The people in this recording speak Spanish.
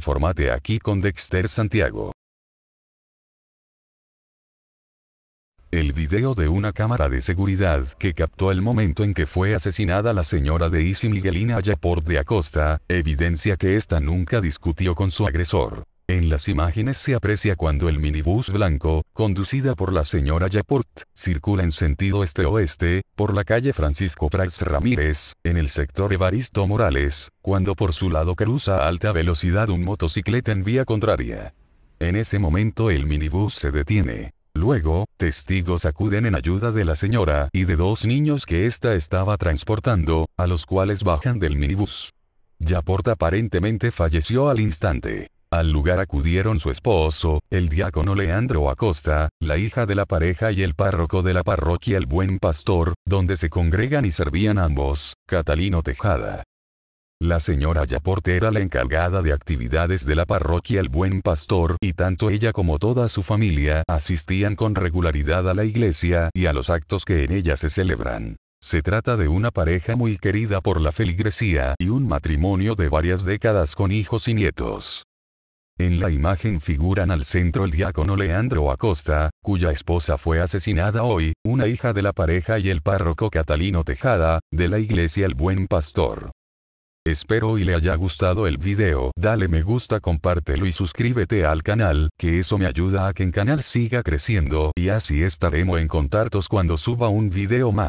Infórmate aquí con Dexter Santiago. El video de una cámara de seguridad que captó el momento en que fue asesinada la señora de Isi Miguelina Ayaport de Acosta, evidencia que esta nunca discutió con su agresor. En las imágenes se aprecia cuando el minibús blanco, conducida por la señora Yaport, circula en sentido este-oeste, por la calle Francisco Prats Ramírez, en el sector Evaristo Morales, cuando por su lado cruza a alta velocidad un motocicleta en vía contraria. En ese momento el minibús se detiene. Luego, testigos acuden en ayuda de la señora y de dos niños que ésta estaba transportando, a los cuales bajan del minibús. Yaport aparentemente falleció al instante. Al lugar acudieron su esposo, el diácono Leandro Acosta, la hija de la pareja y el párroco de la parroquia El Buen Pastor, donde se congregan y servían ambos, Catalino Tejada. La señora Yaporte era la encargada de actividades de la parroquia El Buen Pastor y tanto ella como toda su familia asistían con regularidad a la iglesia y a los actos que en ella se celebran. Se trata de una pareja muy querida por la feligresía y un matrimonio de varias décadas con hijos y nietos. En la imagen figuran al centro el diácono Leandro Acosta, cuya esposa fue asesinada hoy, una hija de la pareja y el párroco Catalino Tejada, de la iglesia El Buen Pastor. Espero y le haya gustado el video, dale me gusta compártelo y suscríbete al canal, que eso me ayuda a que el canal siga creciendo y así estaremos en contactos cuando suba un video más.